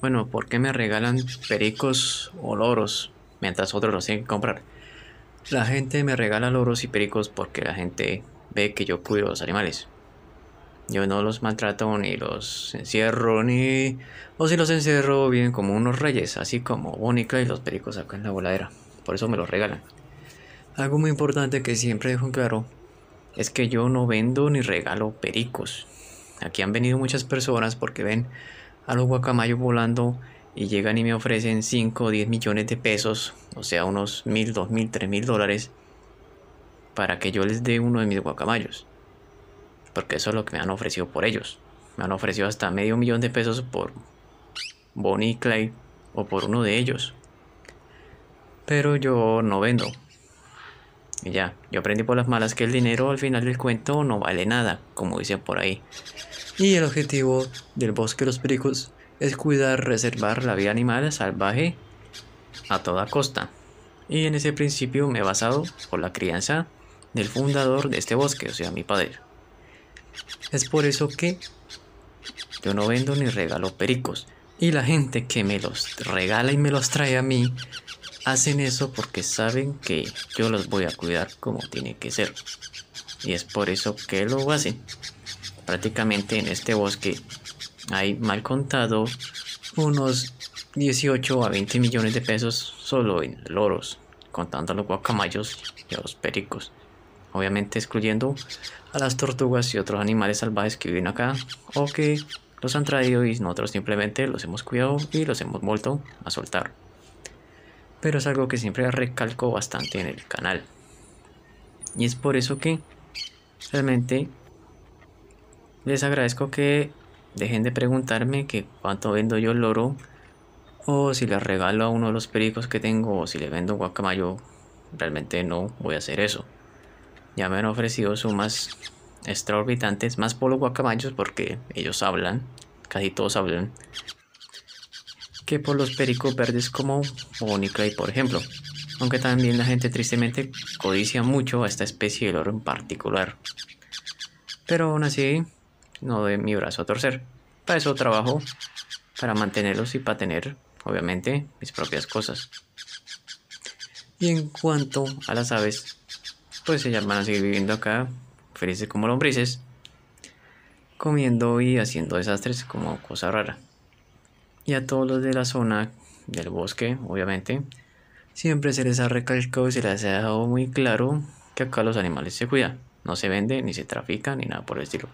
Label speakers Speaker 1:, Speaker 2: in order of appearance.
Speaker 1: bueno, ¿por qué me regalan pericos o loros mientras otros los tienen que comprar? La gente me regala loros y pericos porque la gente ve que yo cuido a los animales. Yo no los maltrato ni los encierro ni... O si los encierro vienen como unos reyes, así como Bonica y los pericos acá en la voladera. Por eso me los regalan. Algo muy importante que siempre dejo en claro es que yo no vendo ni regalo pericos. Aquí han venido muchas personas porque ven a los guacamayos volando y llegan y me ofrecen 5 o 10 millones de pesos, o sea, unos mil, dos mil, tres mil dólares, para que yo les dé uno de mis guacamayos. Porque eso es lo que me han ofrecido por ellos. Me han ofrecido hasta medio millón de pesos por Bonnie y Clay o por uno de ellos. Pero yo no vendo ya, yo aprendí por las malas que el dinero al final del cuento no vale nada, como dicen por ahí. Y el objetivo del bosque de los pericos es cuidar, reservar la vida animal salvaje a toda costa. Y en ese principio me he basado por la crianza del fundador de este bosque, o sea, mi padre. Es por eso que yo no vendo ni regalo pericos. Y la gente que me los regala y me los trae a mí hacen eso porque saben que yo los voy a cuidar como tiene que ser. Y es por eso que lo hacen. Prácticamente en este bosque hay mal contado unos 18 a 20 millones de pesos solo en loros, contando a los guacamayos y a los pericos. Obviamente excluyendo a las tortugas y otros animales salvajes que viven acá o que los han traído y nosotros simplemente los hemos cuidado y los hemos vuelto a soltar pero es algo que siempre recalco bastante en el canal. Y es por eso que realmente les agradezco que dejen de preguntarme que cuánto vendo yo el oro o si le regalo a uno de los pericos que tengo o si le vendo guacamayo. Realmente no voy a hacer eso. Ya me han ofrecido sumas extraorbitantes, más por los guacamayos porque ellos hablan, casi todos hablan que por los pericos verdes como Mónica por ejemplo, aunque también la gente tristemente codicia mucho a esta especie de loro en particular. Pero aún así, no de mi brazo a torcer. Para eso trabajo, para mantenerlos y para tener, obviamente, mis propias cosas. Y en cuanto a las aves, pues ellas van a seguir viviendo acá, felices como lombrices, comiendo y haciendo desastres como cosa rara y a todos los de la zona del bosque, obviamente. Siempre se les ha recalcado y se les ha dejado muy claro que acá los animales se cuidan, no se venden, ni se trafican, ni nada por el estilo.